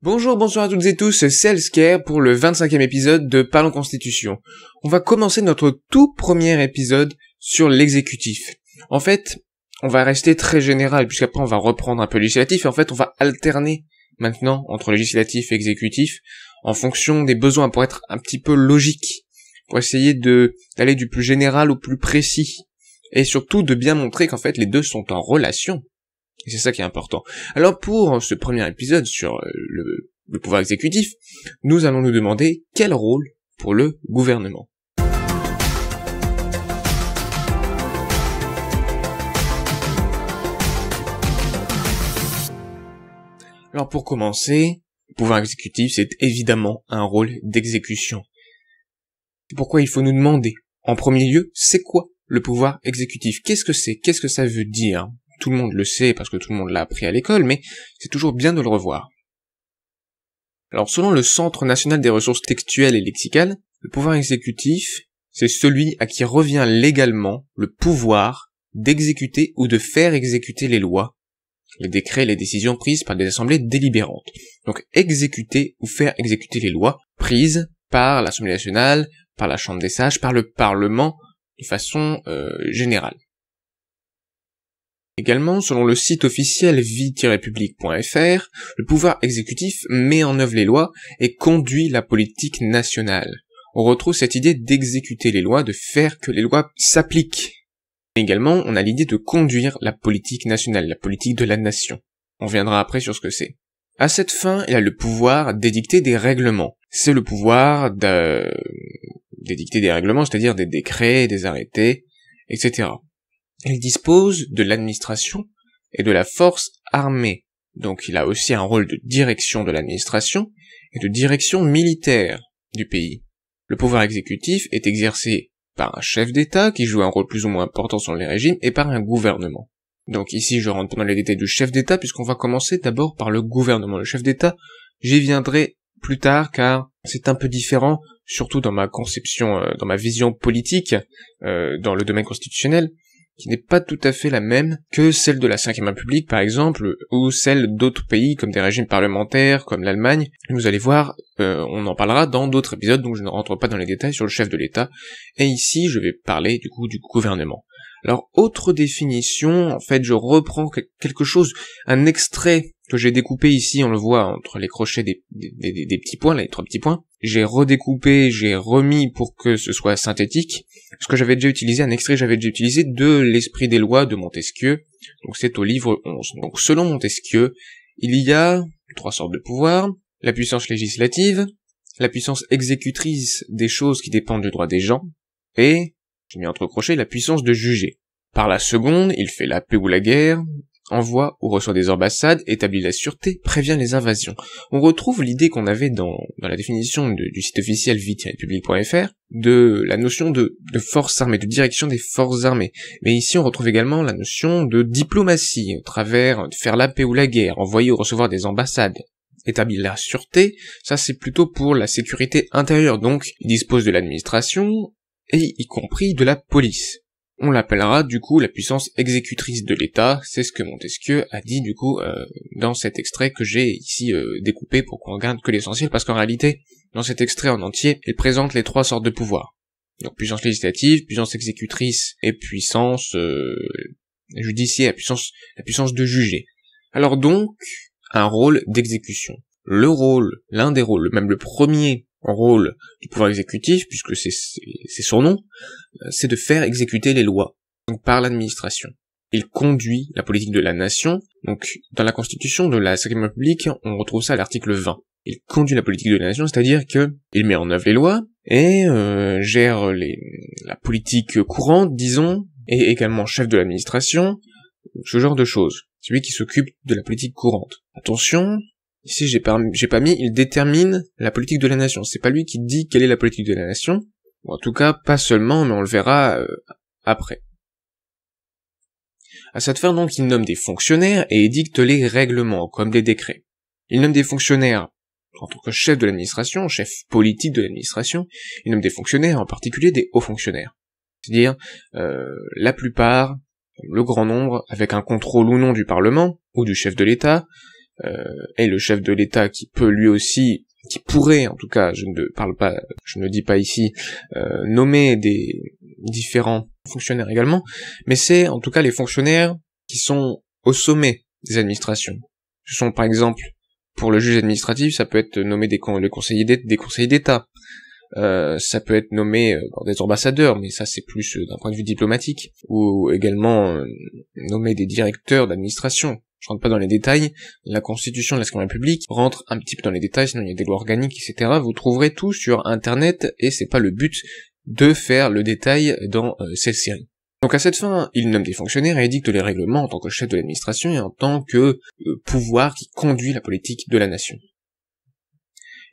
Bonjour, bonsoir à toutes et tous, c'est pour le 25e épisode de Parlons Constitution. On va commencer notre tout premier épisode sur l'exécutif. En fait, on va rester très général, puisqu'après on va reprendre un peu législatif, et en fait on va alterner maintenant entre législatif et exécutif, en fonction des besoins, pour être un petit peu logique, pour essayer d'aller du plus général au plus précis, et surtout de bien montrer qu'en fait les deux sont en relation, c'est ça qui est important. Alors pour ce premier épisode sur euh, le, pouvoir exécutif, nous allons nous demander quel rôle pour le gouvernement. Alors pour commencer, le pouvoir exécutif, c'est évidemment un rôle d'exécution. C'est pourquoi il faut nous demander, en premier lieu, c'est quoi le pouvoir exécutif Qu'est-ce que c'est Qu'est-ce que ça veut dire tout le monde le sait parce que tout le monde l'a appris à l'école, mais c'est toujours bien de le revoir. Alors selon le Centre national des ressources textuelles et lexicales, le pouvoir exécutif, c'est celui à qui revient légalement le pouvoir d'exécuter ou de faire exécuter les lois, les décrets les décisions prises par des assemblées délibérantes. Donc exécuter ou faire exécuter les lois prises par l'Assemblée nationale, par la Chambre des sages, par le Parlement, de façon euh, générale. Également, selon le site officiel vie republiquefr le pouvoir exécutif met en œuvre les lois et conduit la politique nationale. On retrouve cette idée d'exécuter les lois, de faire que les lois s'appliquent. Également, on a l'idée de conduire la politique nationale, la politique de la nation. On viendra après sur ce que c'est. À cette fin, il a le pouvoir d'édicter des règlements. C'est le pouvoir d'édicter des règlements, c'est-à-dire des décrets, des arrêtés, etc il dispose de l'administration et de la force armée. Donc il a aussi un rôle de direction de l'administration et de direction militaire du pays. Le pouvoir exécutif est exercé par un chef d'État qui joue un rôle plus ou moins important sur les régimes et par un gouvernement. Donc ici je rentre dans les détails du chef d'État puisqu'on va commencer d'abord par le gouvernement. Le chef d'État, j'y viendrai plus tard car c'est un peu différent, surtout dans ma conception, euh, dans ma vision politique, euh, dans le domaine constitutionnel qui n'est pas tout à fait la même que celle de la Ve République par exemple, ou celle d'autres pays comme des régimes parlementaires, comme l'Allemagne. Vous allez voir, euh, on en parlera dans d'autres épisodes, donc je ne rentre pas dans les détails sur le chef de l'État. Et ici, je vais parler du coup du gouvernement. Alors, autre définition, en fait, je reprends quelque chose, un extrait que j'ai découpé ici, on le voit entre les crochets des, des petits points, là, les trois petits points, j'ai redécoupé, j'ai remis pour que ce soit synthétique, ce que j'avais déjà utilisé, un extrait j'avais déjà utilisé de l'esprit des lois de Montesquieu, donc c'est au livre 11. Donc selon Montesquieu, il y a trois sortes de pouvoirs, la puissance législative, la puissance exécutrice des choses qui dépendent du droit des gens, et, je mis entre crochets, la puissance de juger. Par la seconde, il fait la paix ou la guerre, envoie ou reçoit des ambassades, établit la sûreté, prévient les invasions. On retrouve l'idée qu'on avait dans, la définition du site officiel vite de la notion de, force armée, de direction des forces armées. Mais ici, on retrouve également la notion de diplomatie, au travers de faire la paix ou la guerre, envoyer ou recevoir des ambassades, établit la sûreté, ça c'est plutôt pour la sécurité intérieure, donc il dispose de l'administration, et y compris de la police on l'appellera du coup la puissance exécutrice de l'État, c'est ce que Montesquieu a dit du coup euh, dans cet extrait que j'ai ici euh, découpé pour qu'on regarde que l'essentiel, parce qu'en réalité, dans cet extrait en entier, il présente les trois sortes de pouvoirs. Donc puissance législative, puissance exécutrice et puissance euh, judiciaire, la puissance de juger. Alors donc, un rôle d'exécution. Le rôle, l'un des rôles, même le premier en rôle du pouvoir exécutif, puisque c'est son nom, euh, c'est de faire exécuter les lois par l'administration. Il conduit la politique de la nation. Donc, dans la Constitution de la Cinquième République, on retrouve ça à l'article 20. Il conduit la politique de la nation, c'est-à-dire que il met en œuvre les lois et euh, gère les, la politique courante, disons, et également chef de l'administration, ce genre de choses. Celui qui s'occupe de la politique courante. Attention, ici j'ai pas, pas mis, il détermine la politique de la nation. C'est pas lui qui dit quelle est la politique de la nation. en tout cas, pas seulement, mais on le verra euh, après. À cette fin, donc, il nomme des fonctionnaires et édicte les règlements, comme des décrets. Il nomme des fonctionnaires en tant que chef de l'administration, chef politique de l'administration, il nomme des fonctionnaires, en particulier des hauts fonctionnaires. C'est-à-dire euh, la plupart, le grand nombre, avec un contrôle ou non du Parlement, ou du chef de l'État, et euh, le chef de l'État qui peut lui aussi qui pourrait, en tout cas, je ne parle pas, je ne dis pas ici, euh, nommer des différents fonctionnaires également, mais c'est en tout cas les fonctionnaires qui sont au sommet des administrations. Ce sont par exemple, pour le juge administratif, ça peut être nommé des, le conseiller conseillers des conseillers d'État, euh, ça peut être nommé des ambassadeurs, mais ça c'est plus d'un point de vue diplomatique, ou également nommer des directeurs d'administration, je rentre pas dans les détails, la constitution de la seconde république rentre un petit peu dans les détails, sinon il y a des lois organiques, etc. Vous trouverez tout sur internet, et c'est pas le but de faire le détail dans euh, cette série. Donc à cette fin, il nomme des fonctionnaires et édicte les règlements en tant que chef de l'administration et en tant que euh, pouvoir qui conduit la politique de la nation.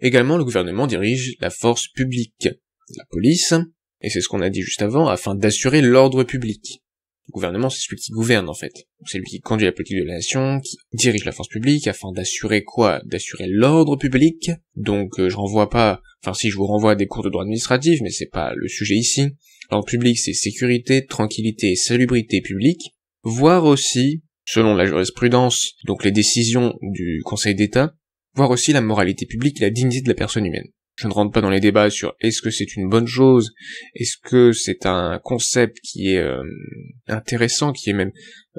Également, le gouvernement dirige la force publique, la police, et c'est ce qu'on a dit juste avant, afin d'assurer l'ordre public. Le gouvernement, c'est celui qui gouverne en fait. C'est lui qui conduit la politique de la nation, qui dirige la force publique afin d'assurer quoi D'assurer l'ordre public. Donc euh, je renvoie pas, enfin si je vous renvoie à des cours de droit administratif, mais c'est pas le sujet ici. L'ordre public, c'est sécurité, tranquillité et salubrité publique, voire aussi, selon la jurisprudence, donc les décisions du Conseil d'État, voire aussi la moralité publique et la dignité de la personne humaine. Je ne rentre pas dans les débats sur est-ce que c'est une bonne chose, est-ce que c'est un concept qui est euh, intéressant, qui est même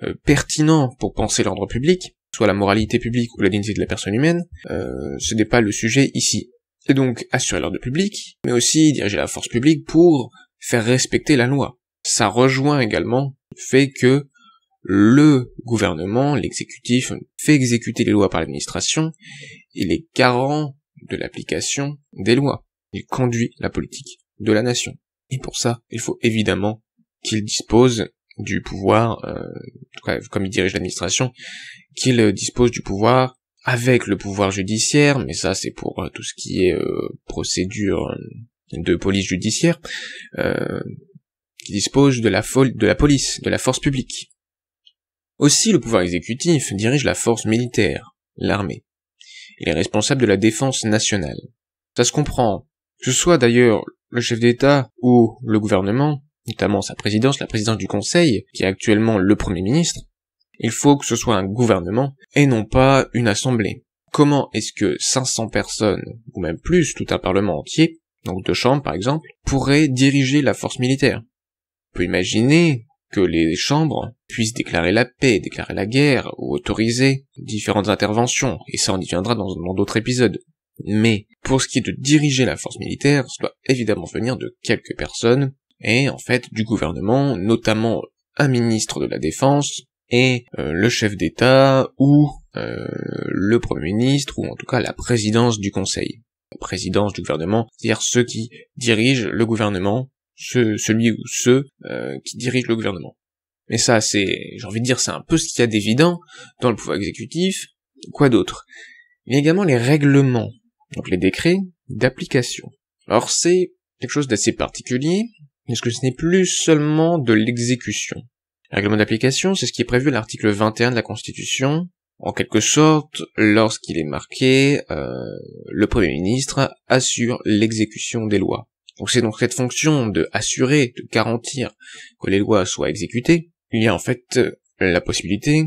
euh, pertinent pour penser l'ordre public, soit la moralité publique ou la dignité de la personne humaine, euh, ce n'est pas le sujet ici. Et donc assurer l'ordre public, mais aussi diriger la force publique pour faire respecter la loi. Ça rejoint également le fait que le gouvernement, l'exécutif, fait exécuter les lois par l'administration, et les garant de l'application des lois. Il conduit la politique de la nation. Et pour ça, il faut évidemment qu'il dispose du pouvoir, euh, comme il dirige l'administration, qu'il dispose du pouvoir avec le pouvoir judiciaire, mais ça c'est pour euh, tout ce qui est euh, procédure de police judiciaire, qui dispose de la, de la police, de la force publique. Aussi, le pouvoir exécutif dirige la force militaire, l'armée. Il est responsable de la défense nationale. Ça se comprend. Que ce soit d'ailleurs le chef d'État ou le gouvernement, notamment sa présidence, la présidence du Conseil, qui est actuellement le Premier ministre, il faut que ce soit un gouvernement et non pas une assemblée. Comment est-ce que 500 personnes, ou même plus, tout un parlement entier, donc deux chambres par exemple, pourraient diriger la force militaire On peut imaginer que les chambres puissent déclarer la paix, déclarer la guerre, ou autoriser différentes interventions, et ça on y viendra dans, un d'autres épisodes. Mais pour ce qui est de diriger la force militaire, ça doit évidemment venir de quelques personnes, et en fait du gouvernement, notamment un ministre de la Défense, et euh, le chef d'État, ou euh, le Premier ministre, ou en tout cas la présidence du Conseil. La présidence du gouvernement, c'est-à-dire ceux qui dirigent le gouvernement celui ou ceux euh, qui dirigent le gouvernement. Mais ça, c'est, j'ai envie de dire, c'est un peu ce qu'il y a d'évident dans le pouvoir exécutif. Quoi d'autre Il y a également les règlements, donc les décrets d'application. Alors c'est quelque chose d'assez particulier, puisque ce n'est plus seulement de l'exécution. règlement d'application, c'est ce qui est prévu à l'article 21 de la Constitution, en quelque sorte, lorsqu'il est marqué, euh, le Premier ministre assure l'exécution des lois. Donc c'est donc cette fonction de assurer, de garantir que les lois soient exécutées, il y a en fait euh, la possibilité,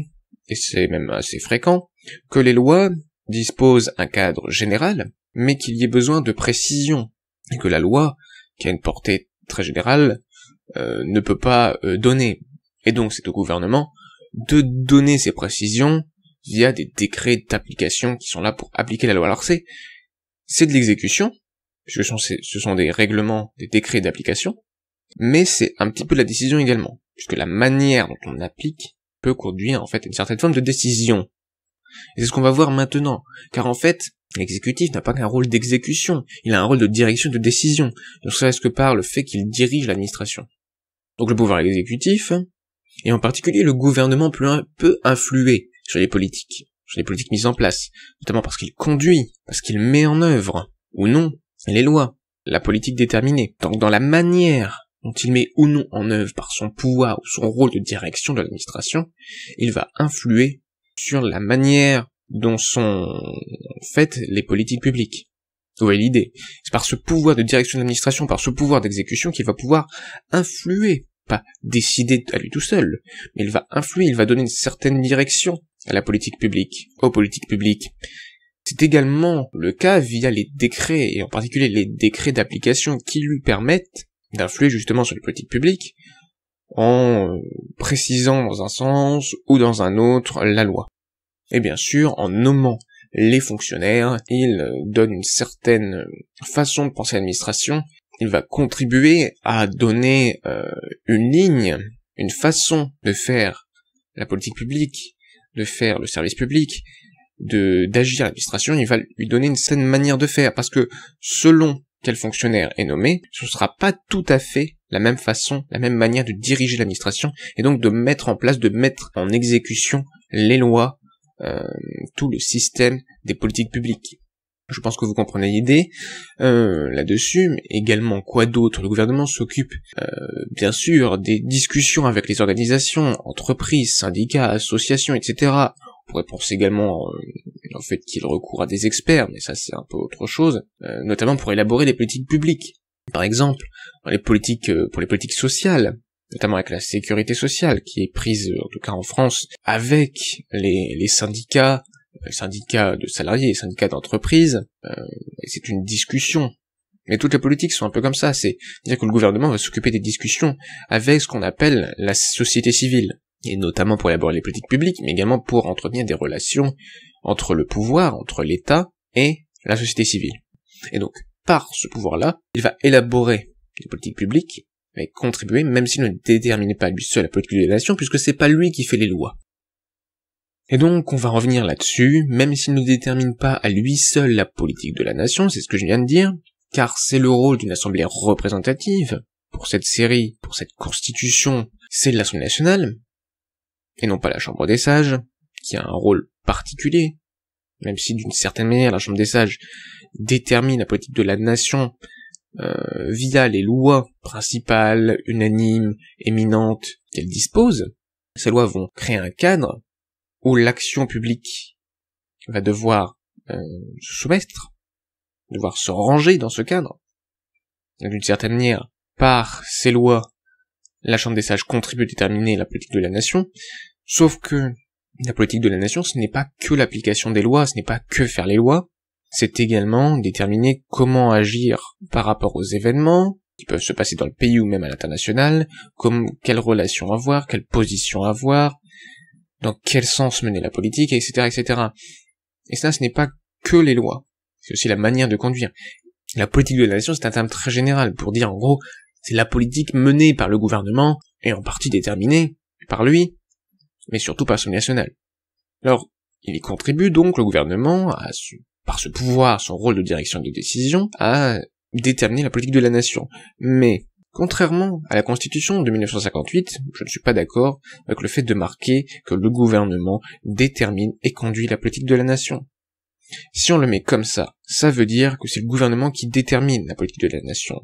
et c'est même assez fréquent, que les lois disposent un cadre général, mais qu'il y ait besoin de précision, et que la loi, qui a une portée très générale, euh, ne peut pas euh, donner. Et donc c'est au gouvernement de donner ces précisions via des décrets d'application qui sont là pour appliquer la loi. Alors c'est, c'est de l'exécution, puisque ce sont des règlements, des décrets d'application, mais c'est un petit peu la décision également, puisque la manière dont on applique peut conduire en fait à une certaine forme de décision. Et c'est ce qu'on va voir maintenant, car en fait, l'exécutif n'a pas qu'un rôle d'exécution, il a un rôle de direction de décision, ne serait ce que par le fait qu'il dirige l'administration. Donc le pouvoir exécutif, et en particulier le gouvernement peut influer sur les politiques, sur les politiques mises en place, notamment parce qu'il conduit, parce qu'il met en œuvre, ou non, les lois, la politique déterminée. Donc dans la manière dont il met ou non en œuvre par son pouvoir ou son rôle de direction de l'administration, il va influer sur la manière dont sont faites les politiques publiques. Vous voyez l'idée C'est par ce pouvoir de direction de l'administration, par ce pouvoir d'exécution qu'il va pouvoir influer, pas décider à lui tout seul, mais il va influer, il va donner une certaine direction à la politique publique, aux politiques publiques. C'est également le cas via les décrets, et en particulier les décrets d'application qui lui permettent d'influer justement sur les politiques publiques en euh, précisant dans un sens ou dans un autre la loi. Et bien sûr, en nommant les fonctionnaires, il euh, donne une certaine euh, façon de penser l'administration, il va contribuer à donner une ligne, une façon de faire la politique publique, de faire le service public, de d'agir l'administration, il va lui donner une certaine manière de faire, parce que selon quel fonctionnaire est nommé, ce ne sera pas tout à fait la même façon, la même manière de diriger l'administration, et donc de mettre en place, de mettre en exécution les lois, euh, tout le système des politiques publiques. Je pense que vous comprenez l'idée euh, là-dessus, mais également quoi d'autre Le gouvernement s'occupe euh, bien sûr des discussions avec les organisations, entreprises, syndicats, associations, etc pourrait penser également en euh, fait qu'il recourt à des experts, mais ça c'est un peu autre chose, euh, notamment pour élaborer des politiques publiques. Par exemple, les politiques, euh, pour les politiques sociales, notamment avec la sécurité sociale, qui est prise, en tout cas en France, avec les, les syndicats, syndicats de salariés, les syndicats d'entreprises, c'est une discussion. Mais toutes les politiques sont un peu comme ça, c'est-à-dire que le gouvernement va s'occuper des discussions avec ce qu'on appelle la société civile et notamment pour élaborer les politiques publiques, mais également pour entretenir des relations entre le pouvoir, entre l'État et la société civile. Et donc, par ce pouvoir-là, il va élaborer les politiques publiques et contribuer, même s'il ne détermine pas à lui seul la politique de la nation, puisque c'est pas lui qui fait les lois. Et donc, on va revenir là-dessus, même s'il ne détermine pas à lui seul la politique de la nation, c'est ce que je viens de dire, car c'est le rôle d'une assemblée représentative, pour cette série, pour cette constitution, c'est l'Assemblée nationale, et non pas la Chambre des Sages, qui a un rôle particulier, même si d'une certaine manière la Chambre des Sages détermine la politique de la nation euh, via les lois principales, unanimes, éminentes qu'elle dispose. Ces lois vont créer un cadre où l'action publique va devoir euh, se soumettre, devoir se ranger dans ce cadre. D'une certaine manière, par ces lois, la Chambre des Sages contribue à déterminer la politique de la nation, Sauf que la politique de la nation, ce n'est pas que l'application des lois, ce n'est pas que faire les lois, c'est également déterminer comment agir par rapport aux événements qui peuvent se passer dans le pays ou même à l'international, comme quelles relations avoir, quelle position avoir, dans quel sens mener la politique, etc., etc. Et ça, ce n'est pas que les lois, c'est aussi la manière de conduire. La politique de la nation, c'est un terme très général pour dire en gros, c'est la politique menée par le gouvernement et en partie déterminée par lui mais surtout par l'Assemblée nationale. Alors, il y contribue donc le gouvernement, par ce pouvoir, son rôle de direction et de décision, à déterminer la politique de la nation. Mais, contrairement à la Constitution de 1958, je ne suis pas d'accord avec le fait de marquer que le gouvernement détermine et conduit la politique de la nation. Si on le met comme ça, ça veut dire que c'est le gouvernement qui détermine la politique de la nation.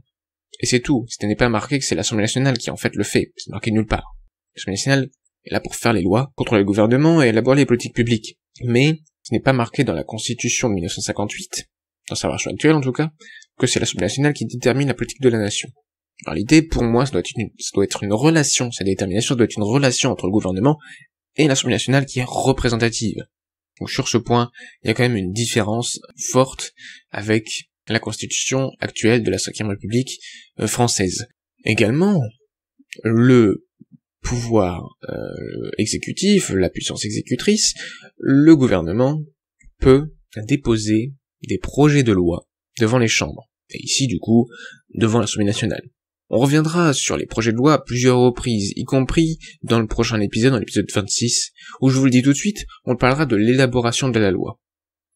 Et c'est tout, ce n'est pas marqué que c'est l'Assemblée nationale qui en fait le fait, c'est marqué nulle part. L'Assemblée nationale est là pour faire les lois, contrôler le gouvernement et élaborer les politiques publiques. Mais ce n'est pas marqué dans la Constitution de 1958, dans sa version actuelle en tout cas, que c'est l'Assemblée nationale qui détermine la politique de la nation. Alors l'idée, pour moi, ça doit, être une, doit être une relation, cette détermination doit être une relation entre le gouvernement et l'Assemblée nationale qui est représentative. Donc sur ce point, il y a quand même une différence forte avec la constitution actuelle de la Ve République euh, française. Également, le pouvoir euh, exécutif, la puissance exécutrice, le gouvernement peut déposer des projets de loi devant les chambres, et ici du coup devant l'Assemblée nationale. On reviendra sur les projets de loi à plusieurs reprises, y compris dans le prochain épisode, dans l'épisode 26, où je vous le dis tout de suite, on parlera de l'élaboration de la loi.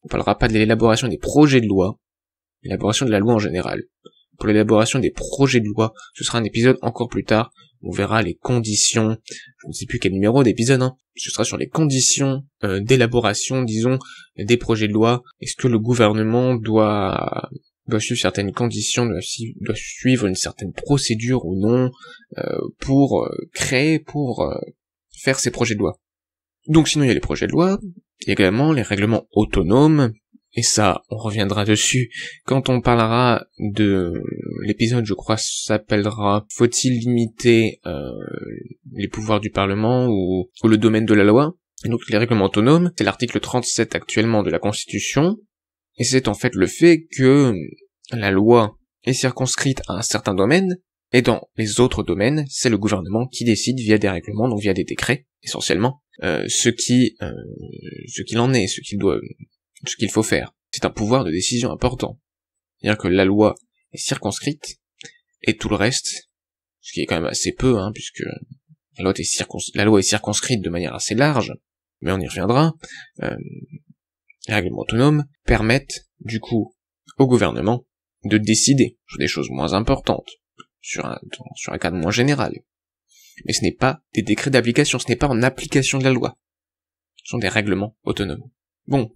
On parlera pas de l'élaboration des projets de loi, l'élaboration de la loi en général. Pour l'élaboration des projets de loi, ce sera un épisode encore plus tard, on verra les conditions, je ne sais plus quel numéro d'épisode, hein, ce sera sur les conditions euh, d'élaboration, disons, des projets de loi. Est-ce que le gouvernement doit doit suivre certaines conditions, doit, suivre une certaine procédure ou non euh, pour euh, créer, pour faire ces projets de loi. Donc sinon il y a les projets de loi, il y a également les règlements autonomes, et ça, on reviendra dessus quand on parlera de l'épisode, je crois, s'appellera Faut-il limiter euh, les pouvoirs du Parlement ou, le domaine de la loi Donc les règlements autonomes, c'est l'article 37 actuellement de la Constitution, et c'est en fait le fait que la loi est circonscrite à un certain domaine, et dans les autres domaines, c'est le gouvernement qui décide via des règlements, donc via des décrets essentiellement, euh, ce qui euh, ce qu'il en est, ce qu'il doit ce qu'il faut faire. C'est un pouvoir de décision important. C'est-à-dire que la loi est circonscrite, et tout le reste, ce qui est quand même assez peu, hein, puisque la loi, est circonscrite, la loi est circonscrite de manière assez large, mais on y reviendra, euh, les règlements autonomes permettent, du coup, au gouvernement de décider sur des choses moins importantes, sur un, sur un cadre moins général. Mais ce n'est pas des décrets d'application, ce n'est pas en application de la loi. Ce sont des règlements autonomes. Bon,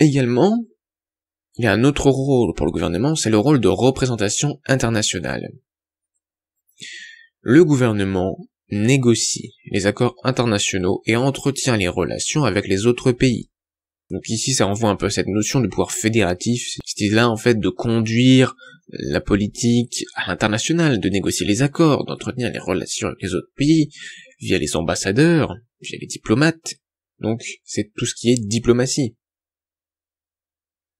Également, il y a un autre rôle pour le gouvernement, c'est le rôle de représentation internationale. Le gouvernement négocie les accords internationaux et entretient les relations avec les autres pays. Donc ici, ça renvoie un peu à cette notion de pouvoir fédératif, cest à là en fait, de conduire la politique internationale, de négocier les accords, d'entretenir les relations avec les autres pays, via les ambassadeurs, via les diplomates. Donc, c'est tout ce qui est diplomatie.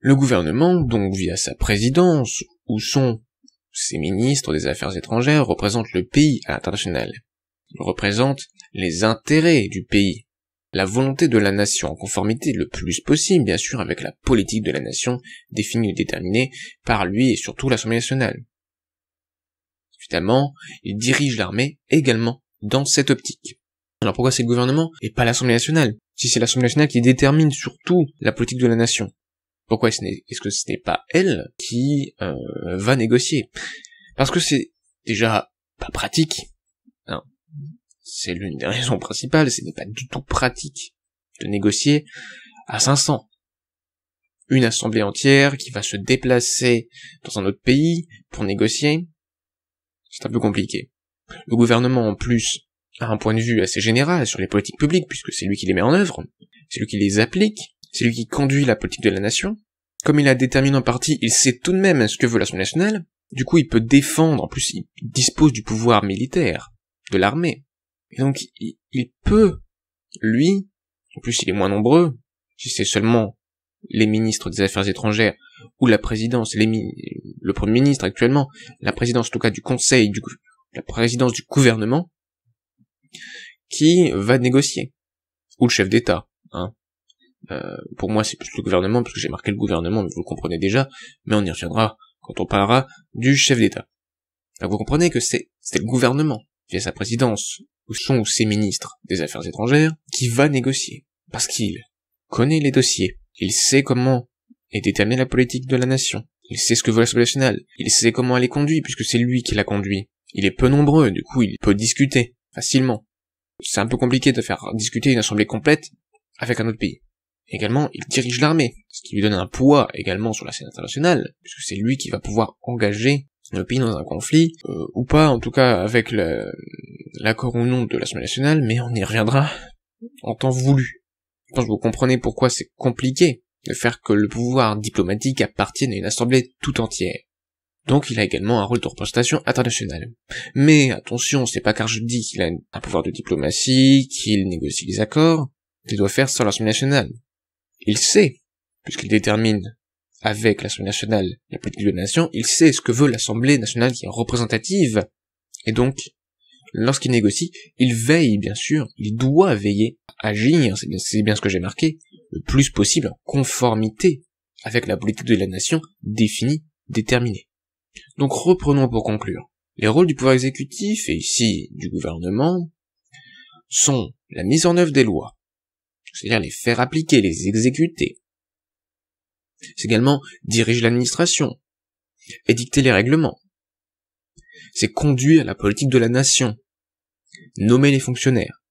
Le gouvernement, donc via sa présidence, ou son, ses ministres des Affaires étrangères, représente le pays à l'international. Il représente les intérêts du pays, la volonté de la nation, en conformité le plus possible, bien sûr, avec la politique de la nation définie et déterminée par lui et surtout l'Assemblée nationale. Finalement, il dirige l'armée également dans cette optique. Alors pourquoi c'est le gouvernement et pas l'Assemblée nationale Si c'est l'Assemblée nationale qui détermine surtout la politique de la nation. Pourquoi est-ce que ce n'est pas elle qui euh, va négocier Parce que c'est déjà pas pratique. C'est l'une des raisons principales, ce n'est pas du tout pratique de négocier à 500. Une assemblée entière qui va se déplacer dans un autre pays pour négocier, c'est un peu compliqué. Le gouvernement, en plus, a un point de vue assez général sur les politiques publiques, puisque c'est lui qui les met en œuvre, c'est lui qui les applique, c'est lui qui conduit la politique de la nation comme il a déterminé en partie, il sait tout de même ce que veut l'Assemblée nationale, du coup il peut défendre, en plus il dispose du pouvoir militaire, de l'armée. Et donc il, peut, lui, en plus il est moins nombreux, si c'est seulement les ministres des Affaires étrangères ou la présidence, les le Premier ministre actuellement, la présidence en tout cas du Conseil, du, la présidence du gouvernement, qui va négocier, ou le chef d'État. Hein. Euh, pour moi, c'est plus le gouvernement, puisque j'ai marqué le gouvernement, mais vous le comprenez déjà, mais on y reviendra quand on parlera du chef d'État. Vous comprenez que c'est le gouvernement, via sa présidence, ou son ou ses ministres des Affaires étrangères, qui va négocier, parce qu'il connaît les dossiers, il sait comment est déterminée la politique de la nation, il sait ce que veut l'Assemblée nationale, il sait comment elle est conduite, puisque c'est lui qui la conduit. Il est peu nombreux, du coup, il peut discuter, facilement. C'est un peu compliqué de faire discuter une assemblée complète avec un autre pays. Également, il dirige l'armée, ce qui lui donne un poids également sur la scène internationale, puisque c'est lui qui va pouvoir engager son pays dans un conflit, euh, ou pas, en tout cas avec l'accord ou non de l'Assemblée nationale, mais on y reviendra en temps voulu. Je pense que vous comprenez pourquoi c'est compliqué de faire que le pouvoir diplomatique appartienne à une assemblée tout entière. Donc il a également un rôle de représentation internationale. Mais attention, c'est pas car je dis qu'il a un pouvoir de diplomatie, qu'il négocie les accords, qu'il doit faire sur l'Assemblée nationale il sait, puisqu'il détermine avec l'Assemblée nationale la politique de la nation, il sait ce que veut l'Assemblée nationale qui est représentative. Et donc, lorsqu'il négocie, il veille, bien sûr, il doit veiller à agir, c'est bien, ce que j'ai marqué, le plus possible en conformité avec la politique de la nation définie, déterminée. Donc reprenons pour conclure. Les rôles du pouvoir exécutif, et ici du gouvernement, sont la mise en œuvre des lois, c'est-à-dire les faire appliquer, les exécuter. C'est également diriger l'administration, édicter les règlements. C'est conduire la politique de la nation, nommer les fonctionnaires.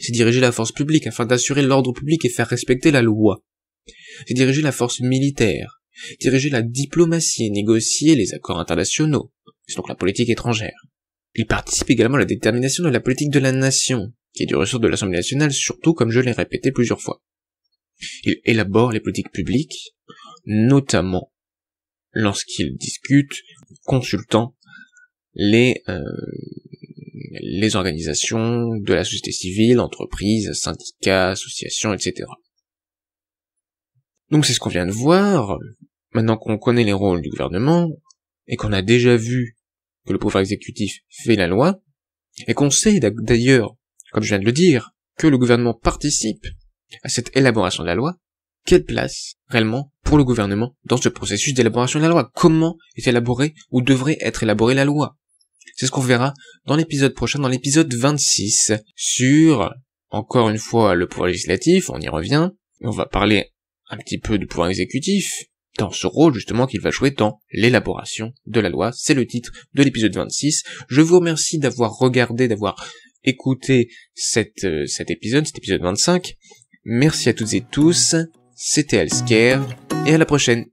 C'est diriger la force publique afin d'assurer l'ordre public et faire respecter la loi. C'est diriger la force militaire, diriger la diplomatie et négocier les accords internationaux. C'est donc la politique étrangère. Il participe également à la détermination de la politique de la nation, qui est du ressort de l'Assemblée nationale, surtout comme je l'ai répété plusieurs fois. Il élabore les politiques publiques, notamment lorsqu'il discute, consultant les, euh, les organisations de la société civile, entreprises, syndicats, associations, etc. Donc c'est ce qu'on vient de voir, maintenant qu'on connaît les rôles du gouvernement, et qu'on a déjà vu que le pouvoir exécutif fait la loi, et qu'on sait d'ailleurs comme je viens de le dire, que le gouvernement participe à cette élaboration de la loi, quelle place réellement pour le gouvernement dans ce processus d'élaboration de la loi Comment est élaborée ou devrait être élaborée la loi C'est ce qu'on verra dans l'épisode prochain, dans l'épisode 26, sur, encore une fois, le pouvoir législatif, on y revient, on va parler un petit peu du pouvoir exécutif, dans ce rôle justement qu'il va jouer dans l'élaboration de la loi. C'est le titre de l'épisode 26. Je vous remercie d'avoir regardé, d'avoir Écoutez cette, euh, cet épisode, cet épisode 25. Merci à toutes et tous, c'était Alsker, et à la prochaine